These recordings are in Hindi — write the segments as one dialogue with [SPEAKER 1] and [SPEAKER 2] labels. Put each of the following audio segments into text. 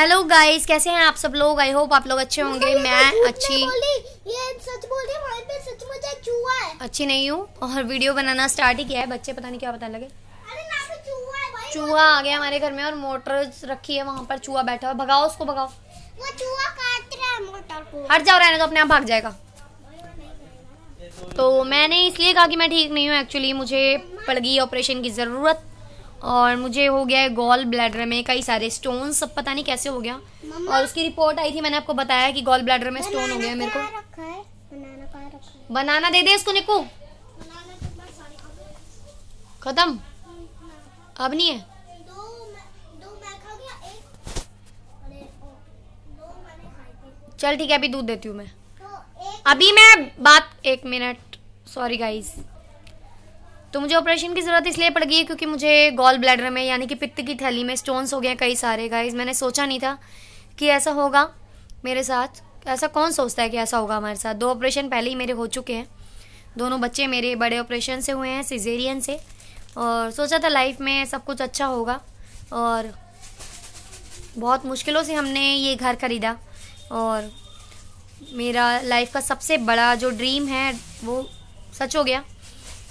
[SPEAKER 1] हेलो गाइस कैसे हैं आप सब लोग आई होप आप लोग अच्छे होंगे मैं अच्छी अच्छी नहीं हूँ और वीडियो बनाना स्टार्ट ही किया है बच्चे पता नहीं क्या पता लगे तो चूहा, आ गया हमारे घर में और मोटर रखी है वहाँ पर चूहा बैठा हुआ भगाओ उसको भगाओ वो चूहा काट रहा है मोटर को हट जाओ रहने तो अपने आप भाग जाएगा तो मैंने इसलिए कहा कि मैं ठीक नहीं हूँ एक्चुअली मुझे पड़ गई ऑपरेशन की ज़रूरत और मुझे हो गया है गॉल ब्लैडर में कई सारे स्टोन सब पता नहीं कैसे हो गया और उसकी रिपोर्ट आई थी मैंने आपको बताया कि गॉल ब्लैडर में स्टोन हो गया मेरे को बनाना दे दे इसको निको तो खत्म हाँ। अब नहीं है चल ठीक है अभी दूध देती हूँ मैं तो अभी मैं बात एक मिनट सॉरी गाइस तो मुझे ऑपरेशन की ज़रूरत इसलिए पड़ गई है क्योंकि मुझे गॉल ब्लैडर में यानी कि पित्त की थैली में स्टोन्स हो गए कई सारे गाइज मैंने सोचा नहीं था कि ऐसा होगा मेरे साथ ऐसा कौन सोचता है कि ऐसा होगा हमारे साथ दो ऑपरेशन पहले ही मेरे हो चुके हैं दोनों बच्चे मेरे बड़े ऑपरेशन से हुए हैं सिजेरियन से और सोचा था लाइफ में सब कुछ अच्छा होगा और बहुत मुश्किलों से हमने ये घर खरीदा और मेरा लाइफ का सबसे बड़ा जो ड्रीम है वो सच हो गया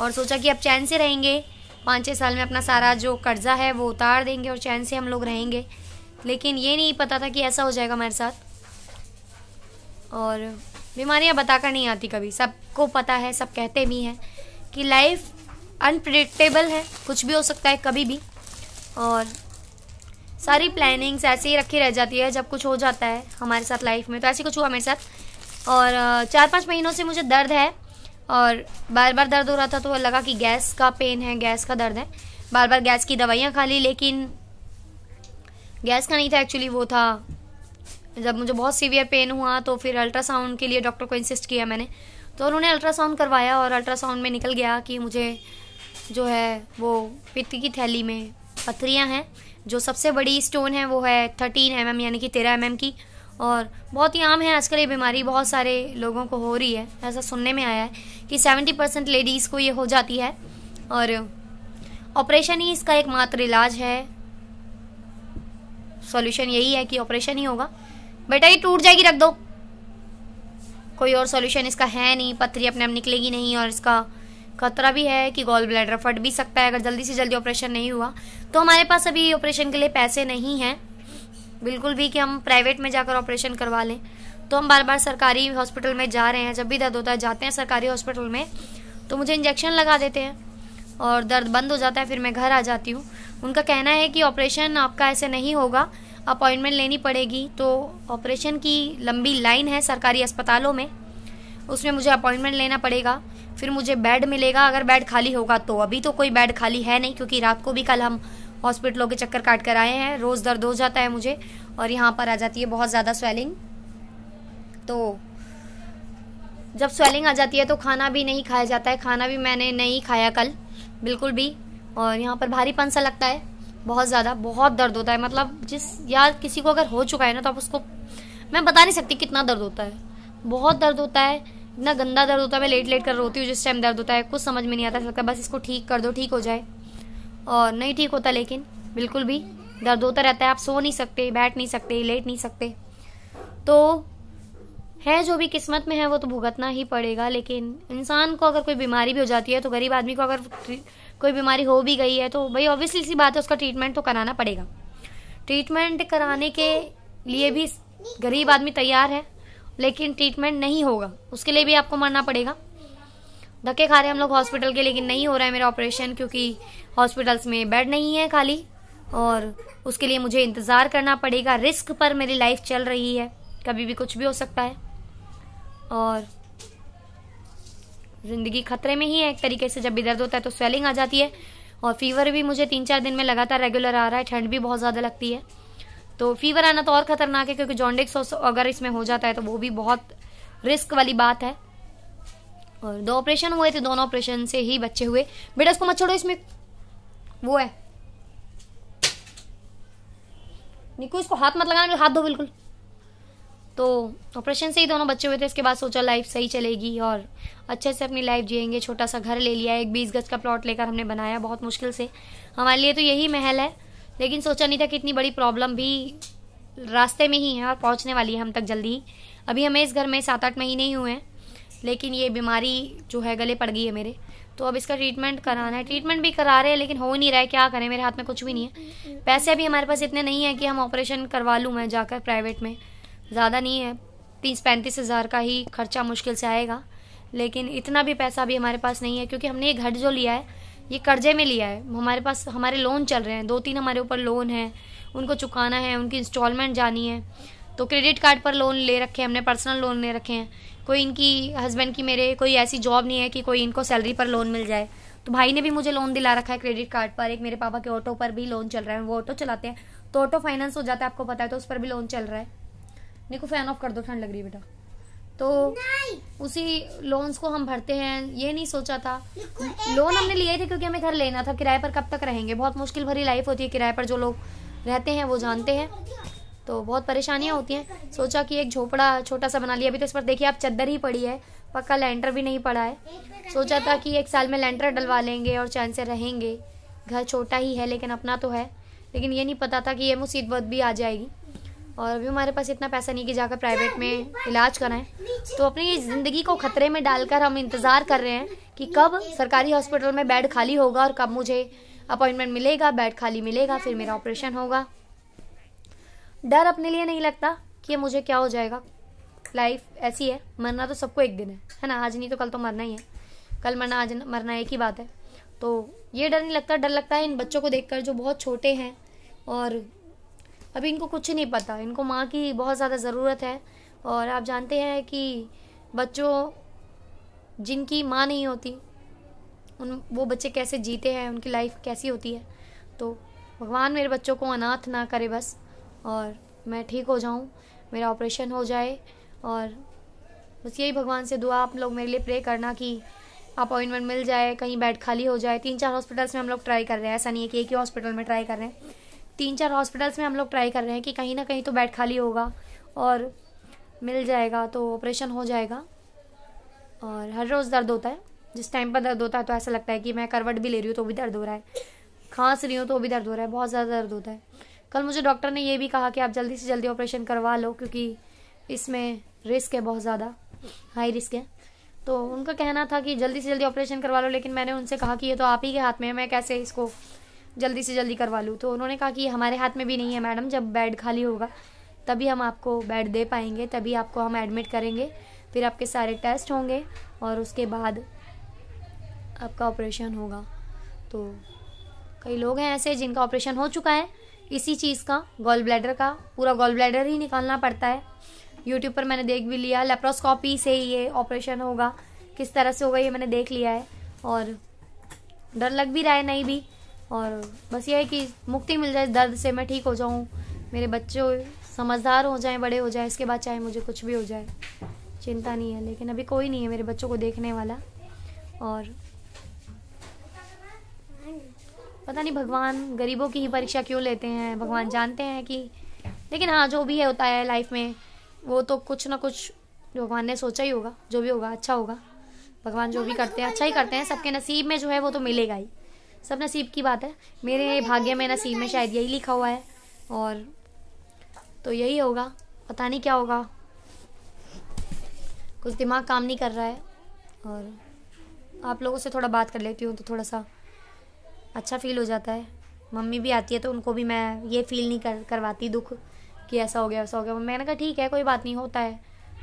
[SPEAKER 1] और सोचा कि अब चैन से रहेंगे पाँच छः साल में अपना सारा जो कर्ज़ा है वो उतार देंगे और चैन से हम लोग रहेंगे लेकिन ये नहीं पता था कि ऐसा हो जाएगा हमारे साथ और बीमारियाँ बताकर नहीं आती कभी सबको पता है सब कहते भी हैं कि लाइफ अनप्रडिक्टेबल है कुछ भी हो सकता है कभी भी और सारी प्लानिंग्स ऐसे ही रखी रह जाती है जब कुछ हो जाता है हमारे साथ लाइफ में तो ऐसे कुछ हुआ मेरे साथ और चार पाँच महीनों से मुझे दर्द है और बार बार दर्द हो रहा था तो लगा कि गैस का पेन है गैस का दर्द है बार बार गैस की दवाइयाँ खा ली लेकिन गैस का नहीं था एक्चुअली वो था जब मुझे बहुत सीवियर पेन हुआ तो फिर अल्ट्रासाउंड के लिए डॉक्टर को इंसिस्ट किया मैंने तो उन्होंने अल्ट्रासाउंड करवाया और अल्ट्रासाउंड में निकल गया कि मुझे जो है वो पित्त की थैली में पथरियाँ हैं जो सबसे बड़ी स्टोन है वो है थर्टीन एम mm, यानी कि तेरह एम mm की और बहुत ही आम है आजकल ये बीमारी बहुत सारे लोगों को हो रही है ऐसा सुनने में आया है कि सेवेंटी परसेंट लेडीज़ को ये हो जाती है और ऑपरेशन ही इसका एकमात्र इलाज है सॉल्यूशन यही है कि ऑपरेशन ही होगा बेटा ये टूट जाएगी रख दो कोई और सॉल्यूशन इसका है नहीं पथरी अपने आप निकलेगी नहीं और इसका खतरा भी है कि गोल ब्लैडर फट भी सकता है अगर जल्दी से जल्दी ऑपरेशन नहीं हुआ तो हमारे पास अभी ऑपरेशन के लिए पैसे नहीं हैं बिल्कुल भी कि हम प्राइवेट में जाकर ऑपरेशन करवा लें तो हम बार बार सरकारी हॉस्पिटल में जा रहे हैं जब भी दर्द होता है जाते हैं सरकारी हॉस्पिटल में तो मुझे इंजेक्शन लगा देते हैं और दर्द बंद हो जाता है फिर मैं घर आ जाती हूँ उनका कहना है कि ऑपरेशन आपका ऐसे नहीं होगा अपॉइंटमेंट लेनी पड़ेगी तो ऑपरेशन की लंबी लाइन है सरकारी अस्पतालों में उसमें मुझे अपॉइंटमेंट लेना पड़ेगा फिर मुझे बेड मिलेगा अगर बेड खाली होगा तो अभी तो कोई बेड खाली है नहीं क्योंकि रात को भी कल हम हॉस्पिटलों के चक्कर काट कर आए हैं रोज़ दर्द हो जाता है मुझे और यहाँ पर आ जाती है बहुत ज़्यादा स्वेलिंग तो जब स्वेलिंग आ जाती है तो खाना भी नहीं खाया जाता है खाना भी मैंने नहीं खाया कल बिल्कुल भी और यहाँ पर भारीपन सा लगता है बहुत ज़्यादा बहुत दर्द होता है मतलब जिस यार किसी को अगर हो चुका है ना तो आप उसको मैं बता नहीं सकती कितना दर्द होता है बहुत दर्द होता है इतना गंदा दर्द होता है मैं लेट लेट कर रोती हूँ जिस टाइम दर्द होता है कुछ समझ में नहीं आता लगता बस इसको ठीक कर दो ठीक हो जाए और नहीं ठीक होता लेकिन बिल्कुल भी दर्द होता रहता है आप सो नहीं सकते बैठ नहीं सकते लेट नहीं सकते तो है जो भी किस्मत में है वो तो भुगतना ही पड़ेगा लेकिन इंसान को अगर कोई बीमारी भी हो जाती है तो गरीब आदमी को अगर कोई बीमारी हो भी गई है तो भाई ऑब्वियसली सी बात है उसका ट्रीटमेंट तो कराना पड़ेगा ट्रीटमेंट कराने के लिए भी गरीब आदमी तैयार है लेकिन ट्रीटमेंट नहीं होगा उसके लिए भी आपको मरना पड़ेगा धक्के खा रहे हैं हम लोग हॉस्पिटल के लेकिन नहीं हो रहा है मेरा ऑपरेशन क्योंकि हॉस्पिटल्स में बेड नहीं है खाली और उसके लिए मुझे इंतज़ार करना पड़ेगा रिस्क पर मेरी लाइफ चल रही है कभी भी कुछ भी हो सकता है और ज़िंदगी खतरे में ही है एक तरीके से जब भी दर्द होता है तो स्वेलिंग आ जाती है और फीवर भी मुझे तीन चार दिन में लगातार रेगुलर आ रहा है ठंड भी बहुत ज़्यादा लगती है तो फीवर आना तो और ख़तरनाक है क्योंकि जॉन्डिक्स अगर इसमें हो जाता है तो वो भी बहुत रिस्क वाली बात है और दो ऑपरेशन हुए थे दोनों ऑपरेशन से ही बच्चे हुए बेटा इसको मत छोड़ो इसमें वो है निकू इसको हाथ मत लगाना हाथ दो बिल्कुल तो ऑपरेशन से ही दोनों बच्चे हुए थे इसके बाद सोचा लाइफ सही चलेगी और अच्छे से अपनी लाइफ जिएंगे छोटा सा घर ले लिया एक बीस गज का प्लॉट लेकर हमने बनाया बहुत मुश्किल से हमारे लिए तो यही महल है लेकिन सोचा नहीं था कि इतनी बड़ी प्रॉब्लम भी रास्ते में ही है और पहुंचने वाली है हम तक जल्दी ही अभी हमें इस घर में सात आठ महीने ही हुए हैं लेकिन ये बीमारी जो है गले पड़ गई है मेरे तो अब इसका ट्रीटमेंट कराना है ट्रीटमेंट भी करा रहे हैं लेकिन हो ही नहीं रहा है क्या करें मेरे हाथ में कुछ भी नहीं है पैसे अभी हमारे पास इतने नहीं है कि हम ऑपरेशन करवा लूँ मैं जाकर प्राइवेट में ज़्यादा नहीं है तीस पैंतीस हज़ार का ही खर्चा मुश्किल से आएगा लेकिन इतना भी पैसा अभी हमारे पास नहीं है क्योंकि हमने ये घर जो लिया है ये कर्जे में लिया है हमारे पास हमारे लोन चल रहे हैं दो तीन हमारे ऊपर लोन है उनको चुकाना है उनकी इंस्टॉलमेंट जानी है तो क्रेडिट कार्ड पर लोन ले रखे हैं हमने पर्सनल लोन ले रखे हैं कोई इनकी हस्बैंड की मेरे कोई ऐसी जॉब नहीं है कि कोई इनको सैलरी पर लोन मिल जाए तो भाई ने भी मुझे लोन दिला रखा है क्रेडिट कार्ड पर एक मेरे पापा के ऑटो पर भी लोन चल रहा है वो ऑटो चलाते हैं तो ऑटो फाइनेंस हो जाता है आपको पता है तो उस पर भी लोन चल रहा है निको फैन ऑफ कर दो ठंड लग रही है बेटा तो उसी लोन्स को हम भरते हैं ये नहीं सोचा था लोन हमने लिए थे क्योंकि हमें घर लेना था किराए पर कब तक रहेंगे बहुत मुश्किल भरी लाइफ होती है किराए पर जो लोग रहते हैं वो जानते हैं तो बहुत परेशानियाँ होती हैं सोचा कि एक झोपड़ा छोटा सा बना लिया अभी तो इस पर देखिए आप चद्दर ही पड़ी है पक्का लेंटर भी नहीं पड़ा है सोचा था कि एक साल में लेंटर डलवा लेंगे और चैन से रहेंगे घर छोटा ही है लेकिन अपना तो है लेकिन ये नहीं पता था कि ये मुसीबत भी आ जाएगी और अभी हमारे पास इतना पैसा नहीं कि जाकर प्राइवेट में इलाज कराएं तो अपनी ज़िंदगी को ख़तरे में डालकर हम इंतज़ार कर रहे हैं कि कब सरकारी हॉस्पिटल में बेड खाली होगा और कब मुझे अपॉइंटमेंट मिलेगा बेड खाली मिलेगा फिर मेरा ऑपरेशन होगा डर अपने लिए नहीं लगता कि मुझे क्या हो जाएगा लाइफ ऐसी है मरना तो सबको एक दिन है है ना आज नहीं तो कल तो मरना ही है कल मरना आज मरना एक ही बात है तो ये डर नहीं लगता डर लगता है इन बच्चों को देखकर जो बहुत छोटे हैं और अभी इनको कुछ नहीं पता इनको माँ की बहुत ज़्यादा ज़रूरत है और आप जानते हैं कि बच्चों जिनकी माँ नहीं होती उन वो बच्चे कैसे जीते हैं उनकी लाइफ कैसी होती है तो भगवान मेरे बच्चों को अनाथ ना करे बस और मैं ठीक हो जाऊँ मेरा ऑपरेशन हो जाए और बस यही भगवान से दुआ आप लोग मेरे लिए प्रे करना कि अपॉइंटमेंट मिल जाए कहीं बेड खाली हो जाए तीन चार हॉस्पिटल्स में हम लोग ट्राई कर रहे हैं ऐसा नहीं है कि एक ही हॉस्पिटल में ट्राई कर रहे हैं तीन चार हॉस्पिटल्स में हम लोग ट्राई कर रहे हैं कि कहीं ना कहीं तो बेड खाली होगा और मिल जाएगा तो ऑपरेशन हो जाएगा और हर रोज़ दर्द होता है जिस टाइम पर दर्द होता है तो ऐसा लगता है कि मैं करवट भी ले रही हूँ तो भी दर्द हो रहा है खांस रही हूँ तो भी दर्द हो रहा है बहुत ज़्यादा दर्द होता है कल मुझे डॉक्टर ने ये भी कहा कि आप जल्दी से जल्दी ऑपरेशन करवा लो क्योंकि इसमें रिस्क है बहुत ज़्यादा हाई रिस्क है तो उनका कहना था कि जल्दी से जल्दी ऑपरेशन करवा लो लेकिन मैंने उनसे कहा कि ये तो आप ही के हाथ में है मैं कैसे इसको जल्दी से जल्दी करवा लूँ तो उन्होंने कहा कि हमारे हाथ में भी नहीं है मैडम जब बेड खाली होगा तभी हम आपको बेड दे पाएंगे तभी आपको हम एडमिट करेंगे फिर आपके सारे टेस्ट होंगे और उसके बाद आपका ऑपरेशन होगा तो कई लोग हैं ऐसे जिनका ऑपरेशन हो चुका है इसी चीज़ का गॉल ब्लैडर का पूरा गॉल ब्लैडर ही निकालना पड़ता है यूट्यूब पर मैंने देख भी लिया लेप्रोस्कॉपी से ही ये ऑपरेशन होगा किस तरह से होगा ये मैंने देख लिया है और डर लग भी रहा है नहीं भी और बस ये है कि मुक्ति मिल जाए दर्द से मैं ठीक हो जाऊँ मेरे बच्चे समझदार हो जाएं बड़े हो जाएँ इसके बाद चाहे मुझे कुछ भी हो जाए चिंता नहीं है लेकिन अभी कोई नहीं है मेरे बच्चों को देखने वाला और पता नहीं भगवान गरीबों की ही परीक्षा क्यों लेते हैं भगवान जानते हैं कि लेकिन हाँ जो भी है होता है लाइफ में वो तो कुछ ना कुछ भगवान ने सोचा ही होगा जो भी होगा अच्छा होगा भगवान जो भी करते हैं अच्छा ही करते हैं सबके नसीब में जो है वो तो मिलेगा ही सब नसीब की बात है मेरे भाग्य में नसीब में शायद यही लिखा हुआ है और तो यही होगा पता नहीं क्या होगा कुछ दिमाग काम नहीं कर रहा है और आप लोगों से थोड़ा बात कर लेती हूँ तो थोड़ा सा अच्छा फील हो जाता है मम्मी भी आती है तो उनको भी मैं ये फील नहीं कर करवाती दुख कि ऐसा हो गया वैसा हो गया मैंने कहा ठीक है कोई बात नहीं होता है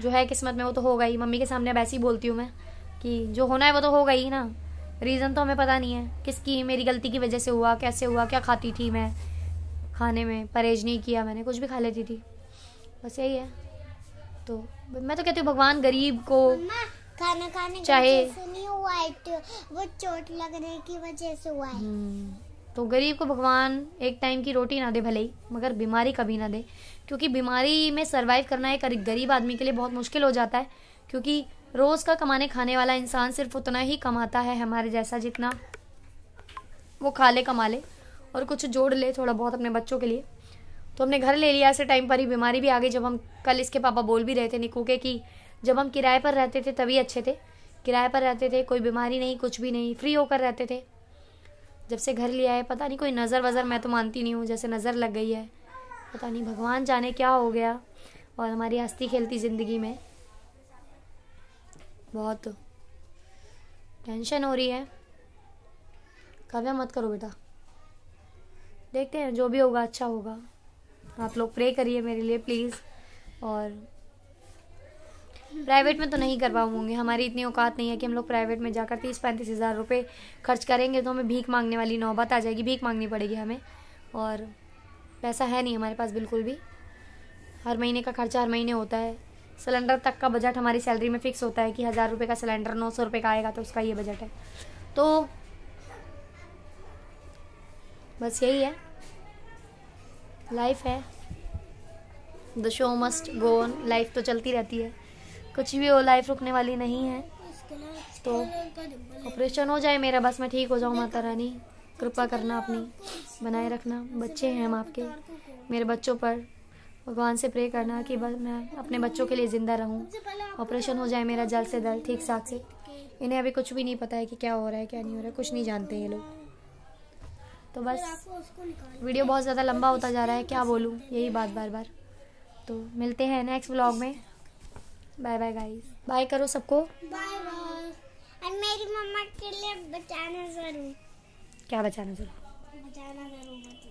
[SPEAKER 1] जो है किस्मत में वो तो होगा ही मम्मी के सामने अब ऐसे ही बोलती हूँ मैं कि जो होना है वो तो होगा ही ना रीज़न तो हमें पता नहीं है किसकी मेरी गलती की वजह से हुआ कैसे हुआ क्या खाती थी मैं खाने में परहेज नहीं किया मैंने कुछ भी खा लेती थी बस यही है तो मैं तो कहती हूँ भगवान गरीब को खाना खाने चाहे हुआ है तो वो चोट लगने की वजह से हुआ है हम्म, तो गरीब को भगवान एक टाइम की रोटी ना दे भले ही मगर बीमारी कभी ना दे क्योंकि बीमारी में सर्वाइव करना एक गरीब आदमी के लिए बहुत मुश्किल हो जाता है क्योंकि रोज़ का कमाने खाने वाला इंसान सिर्फ उतना ही कमाता है हमारे जैसा जितना वो खा ले कमा ले और कुछ जोड़ ले थोड़ा बहुत अपने बच्चों के लिए तो हमने घर ले लिया ऐसे टाइम पर ही बीमारी भी आ गई जब हम कल इसके पापा बोल भी रहे थे निकू के कि जब हम किराए पर रहते थे तभी अच्छे थे किराए पर रहते थे कोई बीमारी नहीं कुछ भी नहीं फ्री होकर रहते थे जब से घर लिया है पता नहीं कोई नज़र वज़र मैं तो मानती नहीं हूँ जैसे नज़र लग गई है पता नहीं भगवान जाने क्या हो गया और हमारी हस्ती खेलती ज़िंदगी में बहुत टेंशन हो रही है काव्या मत करो बेटा देखते हैं जो भी होगा अच्छा होगा आप लोग प्रे करिए मेरे लिए प्लीज़ और प्राइवेट में तो नहीं करवा पाऊँगी हमारी इतनी औकात नहीं है कि हम लोग प्राइवेट में जाकर तीस पैंतीस हज़ार रुपये खर्च करेंगे तो हमें भीख मांगने वाली नौबत आ जाएगी भीख मांगनी पड़ेगी हमें और पैसा है नहीं हमारे पास बिल्कुल भी हर महीने का खर्चा हर महीने होता है सिलेंडर तक का बजट हमारी सैलरी में फ़िक्स होता है कि हज़ार रुपये का सिलेंडर नौ सौ रुपये का आएगा तो उसका ये बजट है तो बस यही है लाइफ है the show must go on life तो चलती रहती है कुछ भी हो लाइफ रुकने वाली नहीं है तो ऑपरेशन हो जाए मेरा बस मैं ठीक हो जाऊँ माता रानी कृपा करना अपनी बनाए रखना बच्चे हैं हम आपके मेरे बच्चों पर भगवान से प्रे करना कि बस मैं अपने बच्चों के लिए ज़िंदा रहूँ ऑपरेशन हो जाए मेरा जल्द से जल्द ठीक साथ से इन्हें अभी कुछ भी नहीं पता है कि क्या हो रहा है क्या नहीं हो रहा है कुछ नहीं जानते ये लोग तो बस वीडियो बहुत ज़्यादा लंबा होता जा रहा है क्या बोलूँ यही बात बार बार तो मिलते हैं नेक्स्ट ब्लॉग में बाय बाय गाइस बाय करो सबको बाय बाय और मेरी मम्मा के लिए बचाना जरूर क्या बचाना जरूर बचाना जरूर